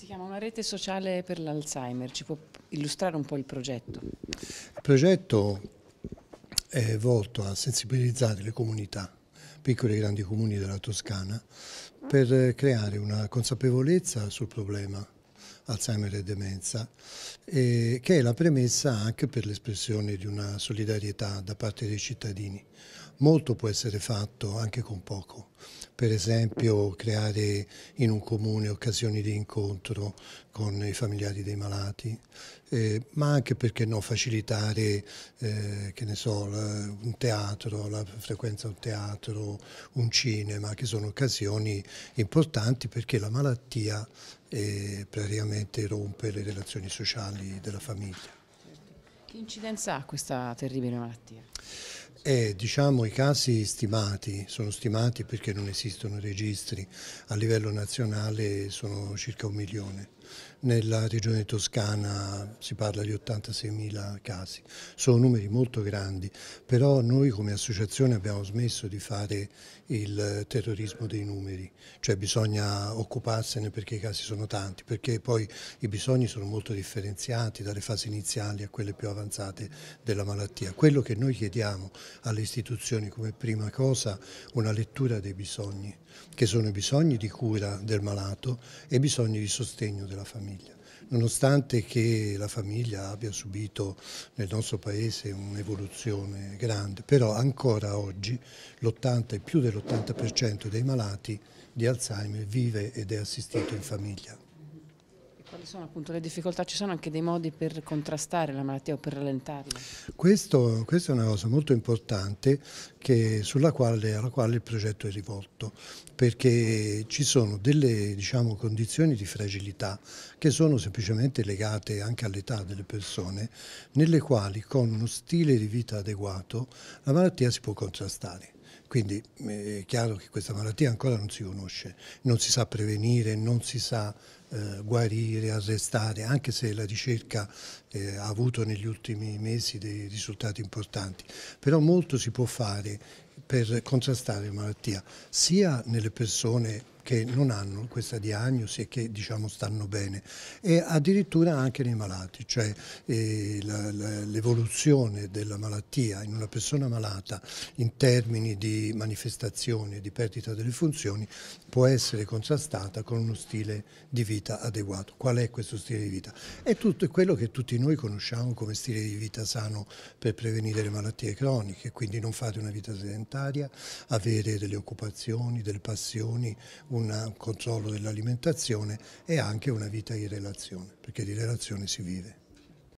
Si chiama una rete sociale per l'Alzheimer, ci può illustrare un po' il progetto? Il progetto è volto a sensibilizzare le comunità, piccole e grandi comuni della Toscana, per creare una consapevolezza sul problema Alzheimer e demenza, eh, che è la premessa anche per l'espressione di una solidarietà da parte dei cittadini. Molto può essere fatto anche con poco, per esempio creare in un comune occasioni di incontro con i familiari dei malati, eh, ma anche perché no facilitare eh, che ne so, un teatro, la frequenza a un teatro, un cinema, che sono occasioni importanti perché la malattia e praticamente rompe le relazioni sociali della famiglia. Che incidenza ha questa terribile malattia? Eh, diciamo i casi stimati, sono stimati perché non esistono registri, a livello nazionale sono circa un milione nella regione toscana si parla di 86.000 casi, sono numeri molto grandi, però noi come associazione abbiamo smesso di fare il terrorismo dei numeri, cioè bisogna occuparsene perché i casi sono tanti, perché poi i bisogni sono molto differenziati dalle fasi iniziali a quelle più avanzate della malattia. Quello che noi chiediamo alle istituzioni come prima cosa è una lettura dei bisogni, che sono i bisogni di cura del malato e i bisogni di sostegno della malattia della famiglia, nonostante che la famiglia abbia subito nel nostro paese un'evoluzione grande, però ancora oggi l'80 più dell'80% dei malati di Alzheimer vive ed è assistito in famiglia. Quali sono appunto le difficoltà? Ci sono anche dei modi per contrastare la malattia o per rallentarla? Questo, questa è una cosa molto importante che, sulla quale, alla quale il progetto è rivolto, perché ci sono delle diciamo, condizioni di fragilità che sono semplicemente legate anche all'età delle persone, nelle quali con uno stile di vita adeguato la malattia si può contrastare. Quindi mm, è chiaro che questa malattia ancora non si conosce, non si sa prevenire, non si sa eh, guarire, arrestare, anche se la ricerca eh, ha avuto negli ultimi mesi dei risultati importanti. Però molto si può fare per contrastare la malattia, sia nelle persone che non hanno questa diagnosi e che diciamo, stanno bene e addirittura anche nei malati, cioè eh, l'evoluzione della malattia in una persona malata in termini di manifestazioni e di perdita delle funzioni può essere contrastata con uno stile di vita adeguato. Qual è questo stile di vita? È tutto quello che tutti noi conosciamo come stile di vita sano per prevenire le malattie croniche, quindi non fate una vita sedentaria, avere delle occupazioni, delle passioni, un un controllo dell'alimentazione e anche una vita di relazione, perché di relazione si vive.